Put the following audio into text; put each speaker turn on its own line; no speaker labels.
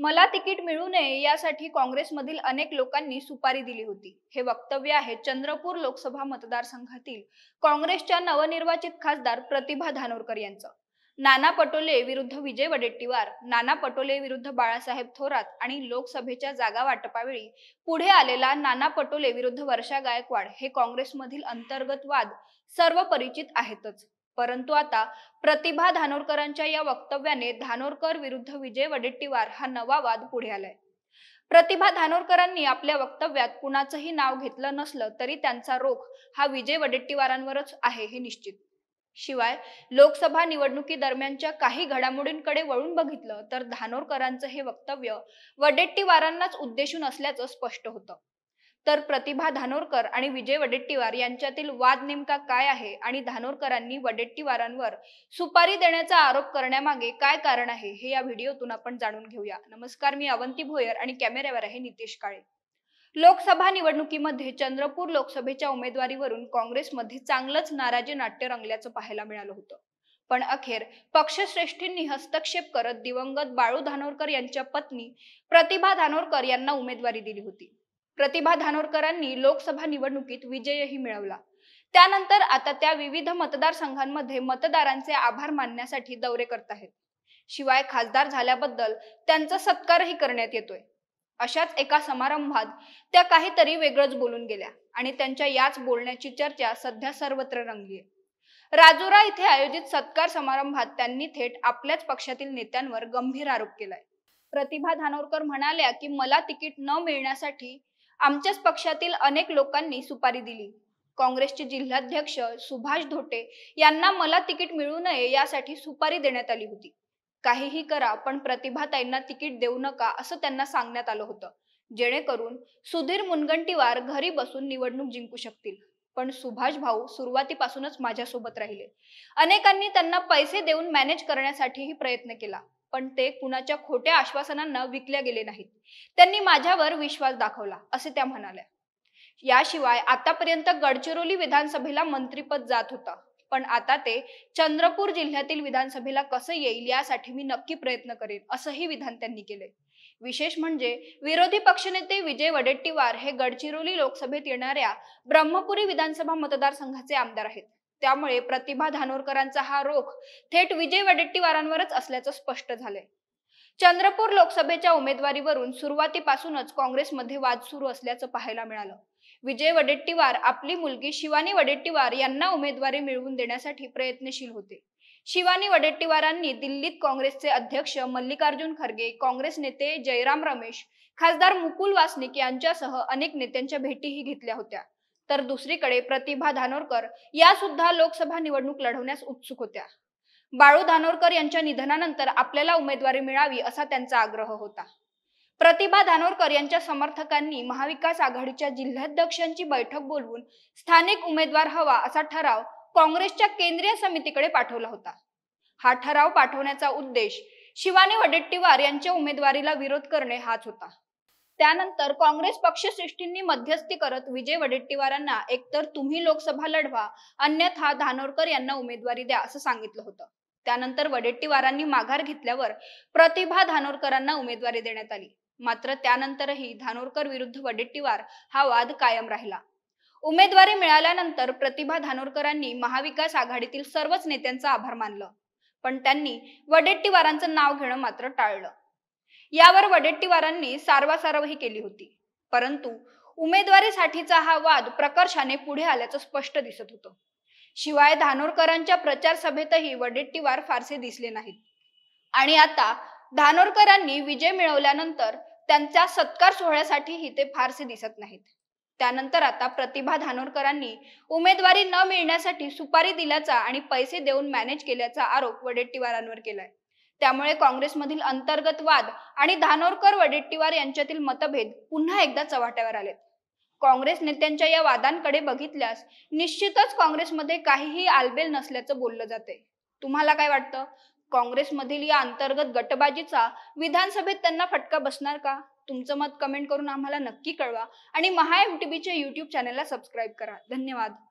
मला तिकीट मिळू नये यासाठी काँग्रेसमधील अनेक लोकांनी सुपारी दिली होती हे वक्तव्य आहे चंद्रपूर लोकसभा मतदारसंघातील काँग्रेसच्या नवनिर्वाचित खासदार प्रतिभा धानोरकर यांचं नाना पटोले विरुद्ध विजय वडेट्टीवार नाना पटोले विरुद्ध बाळासाहेब थोरात आणि लोकसभेच्या जागा वाटपावेळी पुढे आलेला नाना पटोले विरुद्ध वर्षा गायकवाड हे काँग्रेसमधील अंतर्गत वाद सर्व परिचित आहेतच परंतु आता प्रतिभा धानोरकरांच्या या वक्तव्याने धानोरकर विरुद्ध विजय वडेट्टीवार हा नवा वाद पुढे आलाय प्रतिभा धानोरकरांनी आपल्या वक्तव्यात कुणाचंही नाव घेतलं नसलं तरी त्यांचा रोख हा विजय वडेट्टीवारांवरच आहे हे निश्चित शिवाय लोकसभा निवडणुकी दरम्यानच्या काही घडामोडींकडे वळून बघितलं तर धानोरकरांचं हे वक्तव्य वडेट्टीवारांनाच उद्देशून असल्याचं स्पष्ट होतं तर प्रतिभा धानोरकर आणि विजय वडेट्टीवार यांच्यातील वाद नेमका काय आहे आणि धानोरकरांनी वडेट्टीवारांवर सुपारी देण्याचा आरोप करण्यामागे काय कारण आहे हे या व्हिडिओतून आपण जाणून घेऊया नमस्कार मी अवंती भोयर आणि कॅमेऱ्यावर आहे नितेश काळे लोकसभा निवडणुकीमध्ये चंद्रपूर लोकसभेच्या उमेदवारीवरून काँग्रेसमध्ये चांगलंच नाराजी नाट्य रंगल्याचं पाहायला मिळालं होतं पण अखेर पक्षश्रेष्ठींनी हस्तक्षेप करत दिवंगत बाळू धानोरकर यांच्या पत्नी प्रतिभा धानोरकर यांना उमेदवारी दिली होती प्रतिभा धानोरकरांनी लोकसभा निवडणुकीत विजयही मिळवला त्यानंतर आता त्या विविध मतदारसंघांमध्ये मतदारांचे आभार मानण्यासाठी दौरे करत आहेत शिवाय खासदार झाल्याबद्दल त्यांचा सत्कारही करण्यात येतोय अशाच एका समारंभात त्या काहीतरी वेगळंच बोलून गेल्या आणि त्यांच्या याच बोलण्याची चर्चा सध्या सर्वत्र रंगली राजुरा इथे आयोजित सत्कार समारंभात त्यांनी थेट आपल्याच पक्षातील नेत्यांवर गंभीर आरोप केलाय प्रतिभा धानोरकर म्हणाल्या की मला तिकीट न मिळण्यासाठी आमच्याच पक्षातील अनेक लोकांनी सुपारी दिली काँग्रेसचे जिल्हाध्यक्ष सुभाष धोटे यांना मला तिकीट मिळू नये यासाठी सुपारी देण्यात आली होती काहीही करा पण प्रतिभाताईंना तिकीट देऊ नका असं त्यांना सांगण्यात आलं होतं जेणेकरून सुधीर मुनगंटीवार घरी बसून निवडणूक जिंकू शकतील पण सुभाष भाऊ सुरुवातीपासूनच माझ्यासोबत राहिले अनेकांनी त्यांना पैसे देऊन मॅनेज करण्यासाठीही प्रयत्न केला पण ते कुणाच्या खोट्या आश्वासनांना विकल्या गेले नाहीत त्यांनी माझ्यावर विश्वास दाखवला असे त्या म्हणाल्या याशिवाय आतापर्यंत गडचिरोली विधानसभेला मंत्रीपद जात होता पण आता ते चंद्रपूर जिल्ह्यातील विधानसभेला कसं येईल यासाठी मी नक्की प्रयत्न करेन असंही विधान त्यांनी केले विशेष म्हणजे विरोधी पक्षनेते विजय वडेट्टीवार हे गडचिरोली लोकसभेत येणाऱ्या ब्रह्मपुरी विधानसभा मतदारसंघाचे आमदार आहेत त्यामुळे प्रतिभा धानोरकरांचा हा रोख थेट विजय वडेट्टीवारांवरच असल्याचं स्पष्ट झालंय चंद्रपूर लोकसभेच्या उमेदवारीवरून सुरुवातीपासूनच काँग्रेसमध्ये वाद सुरू असल्याचं पाहायला मिळालं विजय वडेट्टीवार आपली मुलगी शिवानी वडेट्टीवार यांना उमेदवारी मिळवून देण्यासाठी प्रयत्नशील होते शिवानी वडेट्टीवारांनी दिल्लीत काँग्रेसचे अध्यक्ष मल्लिकार्जुन खरगे काँग्रेस नेते जयराम रमेश खासदार मुकुल वासनिक यांच्यासह अनेक नेत्यांच्या भेटीही घेतल्या होत्या तर दुसरीकडे प्रतिभा धानोरकर या सुद्धा लोकसभा निवडणूक लढवण्यास उत्सुक होत्या बाळू धानोरकर यांच्या निधनानंतर आपल्याला उमेदवारी मिळावी असा त्यांचा आग्रह होता प्रतिभा धानोरकर यांच्या समर्थकांनी महाविकास आघाडीच्या जिल्हाध्यक्षांची बैठक बोलवून स्थानिक उमेदवार हवा असा ठराव काँग्रेसच्या केंद्रीय समितीकडे पाठवला होता हा ठराव पाठवण्याचा उद्देश शिवानी वडेट्टीवार यांच्या उमेदवारीला विरोध करणे हाच होता त्यानंतर काँग्रेस पक्षश्रेष्ठींनी मध्यस्थी करत विजय वडेट्टीवारांना एकतर तुम्ही लोकसभा लढवा अन्यथा धानोरकर यांना उमेदवारी द्या असं सांगितलं होतं त्यानंतर वडेट्टीवारांनी माघार घेतल्यावर प्रतिभा धानोरकरांना उमेदवारी देण्यात आली मात्र त्यानंतरही धानोरकर विरुद्ध वडेट्टीवार हा वाद कायम राहिला उमेदवारी मिळाल्यानंतर प्रतिभा धानोरकरांनी महाविकास आघाडीतील सर्वच नेत्यांचा आभार मानलं पण त्यांनी वडेट्टीवारांचं नाव घेणं मात्र टाळलं यावर वडेट्टीवारांनी सारवासारवही केली होती परंतु उमेदवारीसाठीचा हा वाद प्रकर्षाने पुढे आल्याचं स्पष्ट दिसत होतं शिवाय धानोरकरांच्या प्रचार सभेतही वडेट्टीवार फारसे दिसले नाहीत आणि आता धानोरकरांनी विजय मिळवल्यानंतर त्यांचा सत्कार सोहळ्यासाठीही ते फारसे दिसत नाहीत त्यानंतर आता प्रतिभा धानोरकरांनी उमेदवारी न मिळण्यासाठी सुपारी दिल्याचा आणि पैसे देऊन मॅनेज केल्याचा आरोप वडेट्टीवारांवर केलाय त्यामुळे काँग्रेसमधील अंतर्गत वाद आणि धानोरकर वडेट्टीवार यांच्यातील मतभेद पुन्हा एकदा चव्हाट्यावर आलेत काँग्रेस नेत्यांच्या या वादांकडे बघितल्यास निश्चितच काँग्रेसमध्ये काहीही आलबेल नसल्याचं बोललं जाते तुम्हाला काय वाटतं काँग्रेसमधील या अंतर्गत गटबाजीचा विधानसभेत त्यांना फटका बसणार का तुमचं मत कमेंट करून आम्हाला नक्की कळवा आणि महा एमटीबीच्या युट्यूब चॅनेलला सबस्क्राईब करा धन्यवाद